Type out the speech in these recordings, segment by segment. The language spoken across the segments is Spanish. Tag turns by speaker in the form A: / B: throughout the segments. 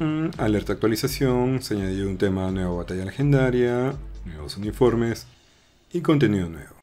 A: Mm, alerta actualización, se añadió un tema nueva batalla legendaria, nuevos uniformes y contenido nuevo.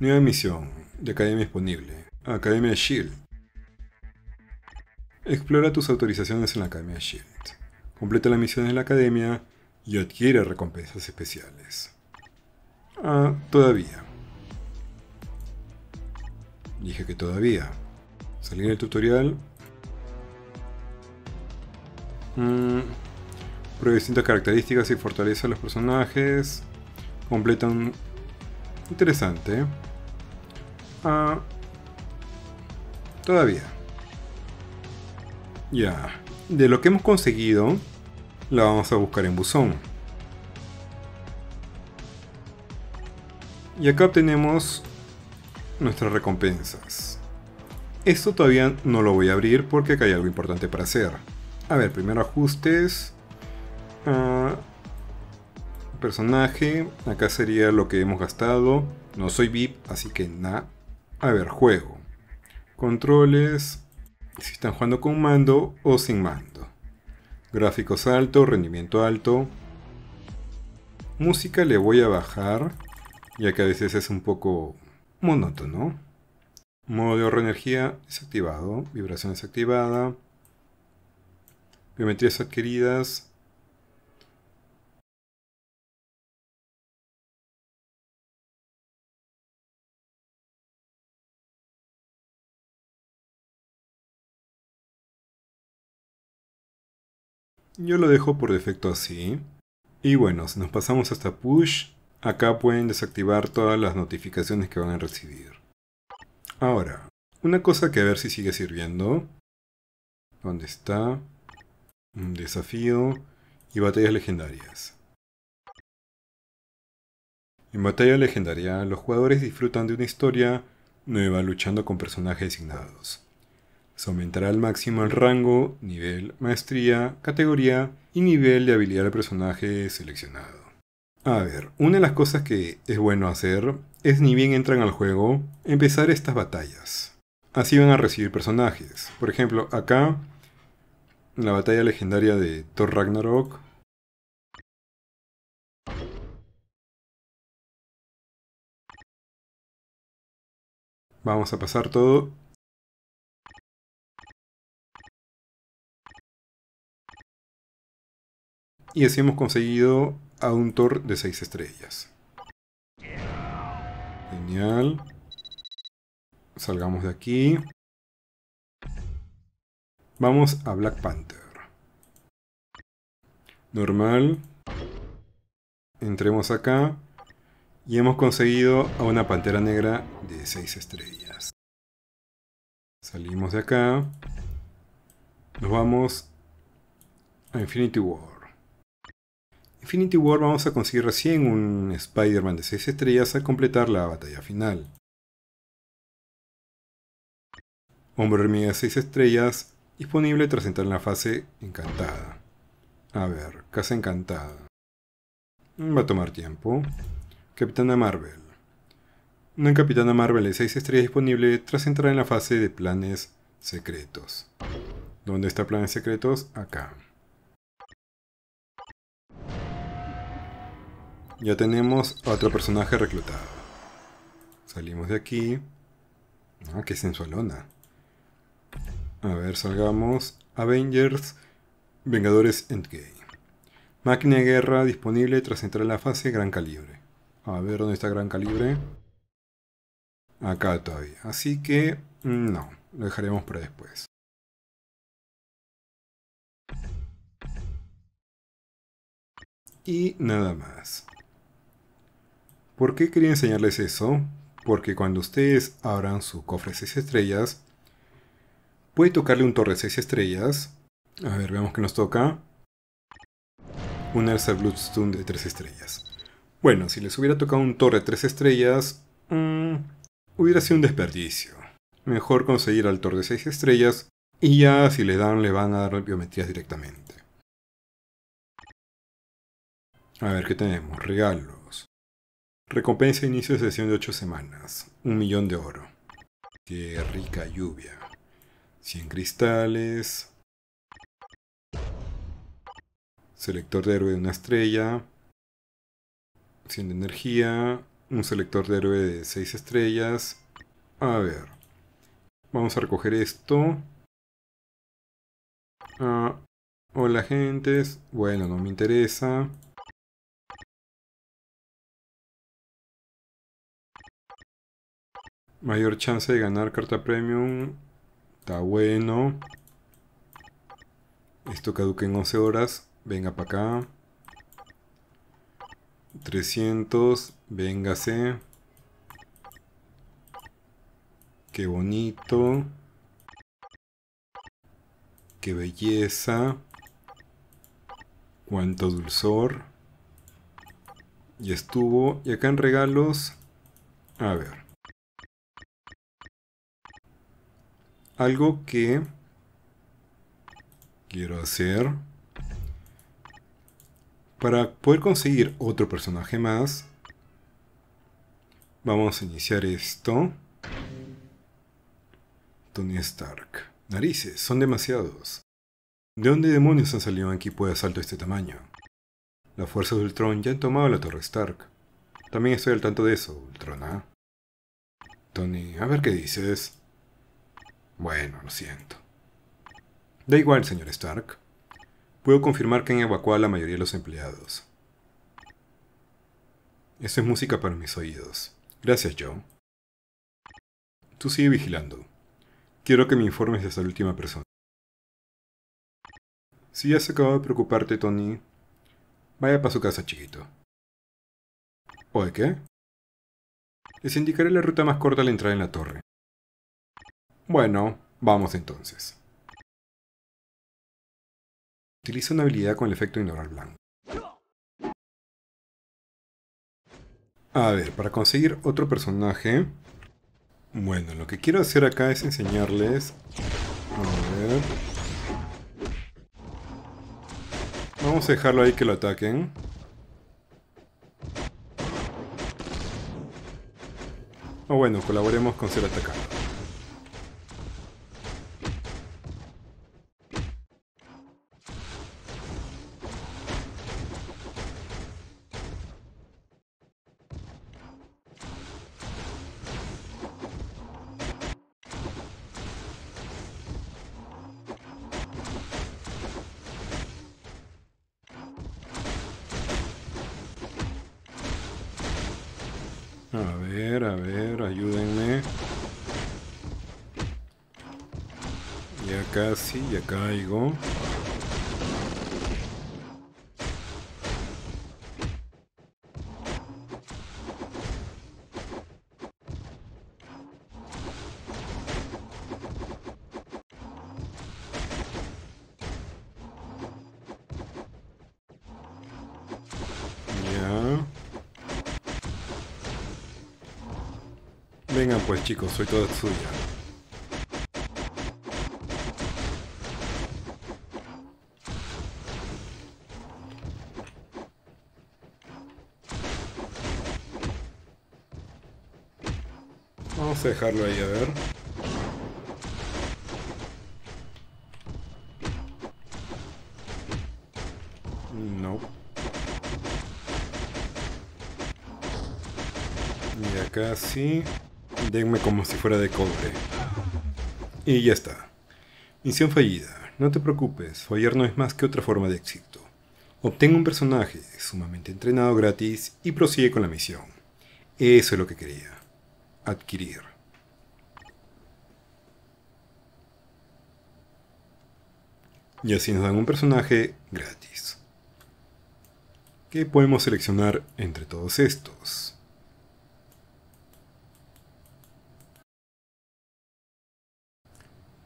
A: Nueva misión de Academia disponible. Academia Shield. Explora tus autorizaciones en la Academia Shield. Completa las misiones de la Academia y adquiere recompensas especiales. Ah, todavía. Dije que todavía salir el tutorial. Mm, Prueba distintas características y fortaleza a los personajes. Completa un... Interesante. ¿eh? Ah, todavía. Ya. De lo que hemos conseguido, la vamos a buscar en buzón. Y acá obtenemos nuestras recompensas. Esto todavía no lo voy a abrir porque acá hay algo importante para hacer. A ver, primero ajustes. Ah, personaje. Acá sería lo que hemos gastado. No soy VIP, así que nada. A ver, juego. Controles. Si están jugando con mando o sin mando. Gráficos alto, rendimiento alto. Música le voy a bajar, ya que a veces es un poco monótono. Modo de ahorro de energía desactivado. Vibración desactivada. Biometrías
B: adquiridas. Yo lo dejo por defecto así. Y bueno, si nos pasamos hasta push, acá
A: pueden desactivar todas las notificaciones que van a recibir. Ahora, una cosa que a ver si sigue sirviendo. ¿Dónde está? Un desafío y batallas legendarias. En batalla legendaria, los jugadores disfrutan de una historia nueva luchando con personajes designados. Se aumentará al máximo el rango, nivel, maestría, categoría y nivel de habilidad del personaje seleccionado. A ver, una de las cosas que es bueno hacer es ni bien entran al juego, empezar estas batallas. Así van a recibir personajes. Por ejemplo, acá, la batalla legendaria
B: de Thor Ragnarok. Vamos a pasar todo y así hemos conseguido a un Thor de 6 estrellas.
A: Genial. Salgamos de aquí. Vamos a Black Panther. Normal. Entremos acá. Y hemos conseguido a una pantera negra de 6 estrellas. Salimos de acá. Nos vamos a Infinity War. Infinity War vamos a conseguir recién un Spider-Man de 6 estrellas al completar la batalla final. Hombre hormiga de 6 estrellas, disponible tras entrar en la fase encantada. A ver, Casa Encantada. Va a tomar tiempo. Capitana Marvel. Una Capitana Marvel de 6 estrellas disponible tras entrar en la fase de planes secretos. ¿Dónde está planes secretos? Acá. Ya tenemos a otro personaje reclutado. Salimos de aquí. Ah, qué sensualona. A ver, salgamos. Avengers, Vengadores Endgame. Máquina de guerra disponible tras entrar a la fase Gran Calibre.
B: A ver, ¿dónde está Gran Calibre? Acá todavía. Así que, mm, no, lo dejaremos para después. Y nada más.
A: ¿Por qué quería enseñarles eso? Porque cuando ustedes abran su cofre 6 estrellas, puede tocarle un torre 6 estrellas. A ver, veamos qué nos toca. Un Elsa Bloodstone de 3 estrellas. Bueno, si les hubiera tocado un torre 3 estrellas, mm, hubiera sido un desperdicio. Mejor conseguir al torre de 6 estrellas y ya si le dan, le van a dar biometrías directamente. A ver, ¿qué tenemos? Regalo. Recompensa inicio de sesión de 8 semanas. Un millón de oro. Qué rica lluvia. 100 cristales. Selector de héroe de una estrella. 100 de energía. Un selector de héroe de 6 estrellas. A ver.
B: Vamos a recoger esto. Ah, hola gentes. Bueno, no me interesa. Mayor chance de ganar carta premium.
A: Está bueno. Esto caduca en 11 horas. Venga para acá. 300. Véngase. Qué bonito. Qué belleza. Cuánto dulzor. Y estuvo. Y acá en regalos. A ver. algo que quiero hacer para poder conseguir otro personaje más vamos a iniciar esto Tony Stark narices, son demasiados ¿de dónde demonios han salido aquí equipo pues, asalto este tamaño? La fuerza de Ultron ya han tomado la torre Stark también estoy al tanto de eso, Ultrona ¿ah? Tony, a ver qué dices bueno, lo siento. Da igual, señor Stark. Puedo confirmar que han evacuado a la mayoría de los empleados. Eso es música para mis oídos. Gracias, Joe. Tú sigue vigilando. Quiero que me informes de esta última persona. Si ya se acabó de preocuparte, Tony, vaya para su casa, chiquito. ¿O de qué?
B: Les indicaré la ruta más corta al la entrada en la torre. Bueno, vamos entonces. Utiliza una habilidad con el efecto ignorar blanco.
A: A ver, para conseguir otro personaje... Bueno, lo que quiero hacer acá es enseñarles... A ver... Vamos a dejarlo ahí que lo ataquen. O bueno, colaboremos con ser atacado. A ver, a ver, ayúdenme. Ya casi, ya caigo. Venga pues chicos, soy toda suya. Vamos a dejarlo ahí, a ver. No. Y acá sí denme como si fuera de cobre. Y ya está. Misión fallida. No te preocupes, fallar no es más que otra forma de éxito. obtengo un personaje sumamente entrenado gratis y prosigue con la misión. Eso es lo que quería. Adquirir. Y así nos dan un personaje gratis. ¿Qué podemos seleccionar entre todos estos?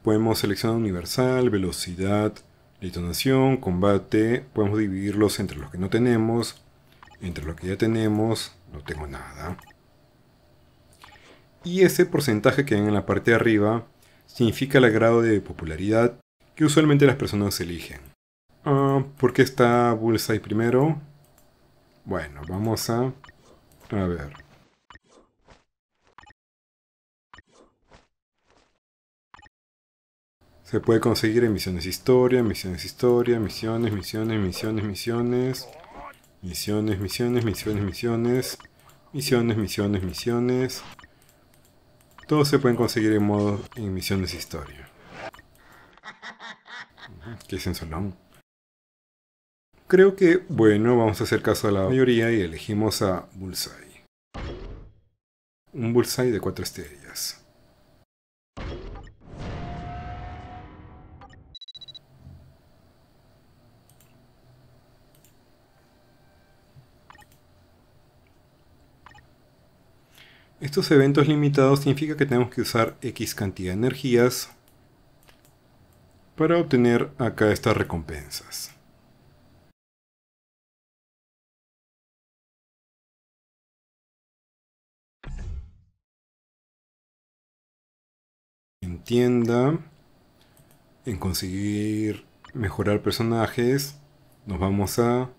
A: podemos seleccionar universal, velocidad, detonación, combate, podemos dividirlos entre los que no tenemos, entre los que ya tenemos, no tengo nada. Y ese porcentaje que ven en la parte de arriba significa el grado de popularidad que usualmente las personas eligen. Ah, ¿Por qué está Bullseye primero? Bueno, vamos a... A ver, Se puede conseguir en misiones historia, misiones historia, misiones, misiones, misiones, misiones. Misiones, misiones, misiones, misiones. Misiones, misiones, misiones. Todos se pueden conseguir en modo en misiones historia. Qué sensolón. Creo que, bueno, vamos a hacer caso a la mayoría y elegimos a Bullseye. Un Bullseye de 4 estrellas. Estos eventos limitados significa que tenemos que usar X cantidad de energías
B: para obtener acá estas recompensas. En tienda, en conseguir mejorar personajes,
A: nos vamos a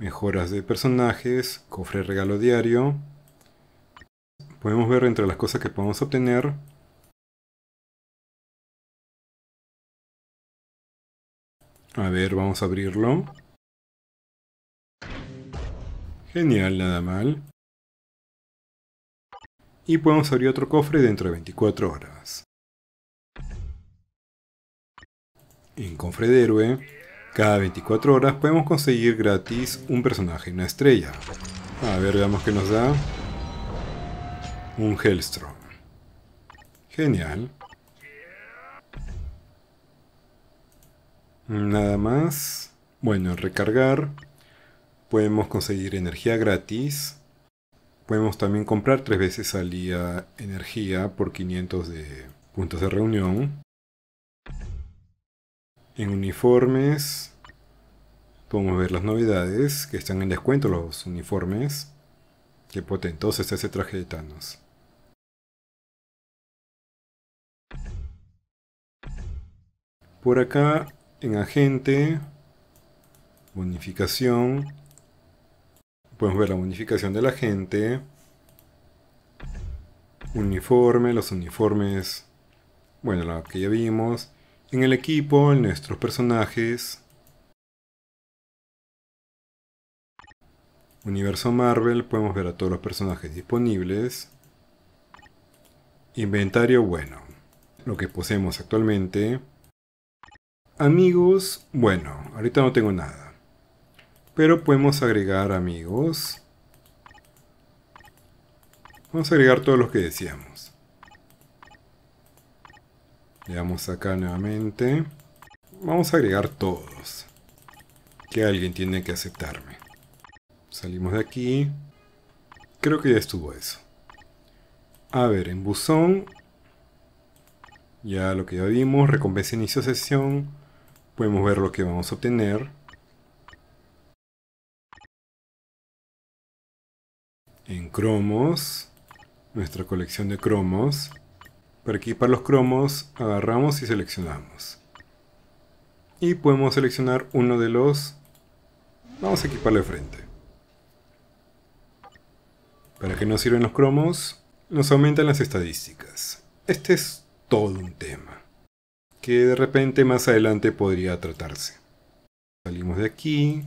A: mejoras de personajes, cofre regalo
B: diario, podemos ver entre las cosas que podemos obtener a ver vamos a abrirlo genial nada mal y podemos abrir otro cofre dentro de 24 horas en cofre de héroe
A: cada 24 horas podemos conseguir gratis un personaje una estrella a ver veamos qué nos da un Hellstrom. Genial. Nada más. Bueno, recargar. Podemos conseguir energía gratis. Podemos también comprar tres veces al día energía por 500 de puntos de reunión. En uniformes podemos ver las novedades que están en descuento los uniformes.
B: Qué potentoso está ese traje de Thanos. Por acá en agente,
A: bonificación, podemos ver la bonificación del agente, uniforme, los uniformes, bueno, la que ya vimos, en el equipo, en nuestros personajes, universo Marvel, podemos ver a todos los personajes disponibles, inventario, bueno, lo que poseemos actualmente, Amigos, bueno, ahorita no tengo nada. Pero podemos agregar amigos. Vamos a agregar todos los que decíamos. Le damos acá nuevamente. Vamos a agregar todos. Que alguien tiene que aceptarme. Salimos de aquí. Creo que ya estuvo eso. A ver, en buzón. Ya lo que ya vimos. Recompensa inicio sesión Podemos ver lo que vamos a
B: obtener. En cromos, nuestra colección de cromos. Para equipar
A: los cromos, agarramos y seleccionamos. Y podemos seleccionar uno de los... Vamos a equiparlo de frente. ¿Para qué nos sirven los cromos? Nos aumentan las estadísticas. Este es todo un tema que de repente más adelante podría tratarse.
B: Salimos de aquí.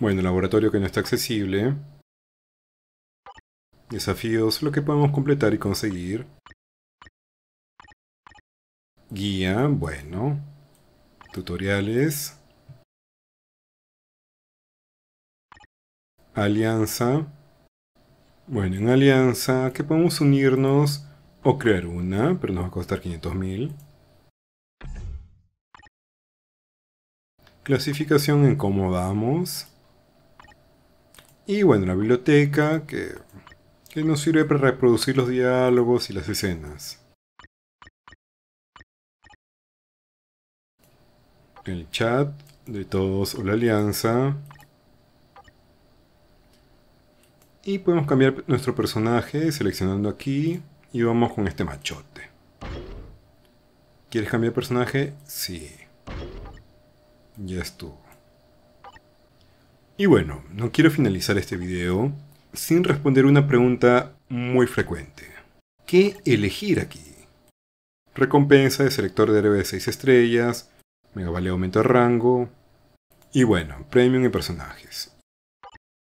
B: Bueno, laboratorio que no está accesible. Desafíos, lo que podemos completar y conseguir. Guía, bueno. Tutoriales. Alianza. Bueno, en alianza, que podemos unirnos o crear una,
A: pero nos va a costar 500.000. Clasificación en cómo damos. Y bueno, la biblioteca, que, que nos sirve para reproducir los diálogos y las escenas.
B: El chat de todos o la alianza.
A: Y podemos cambiar nuestro personaje seleccionando aquí y vamos con este machote. ¿Quieres cambiar personaje? Sí. Ya estuvo. Y bueno, no quiero finalizar este video sin responder una pregunta muy frecuente. ¿Qué elegir aquí? Recompensa de selector de héroe de 6 estrellas, mega vale aumento de rango, y bueno, premium y personajes.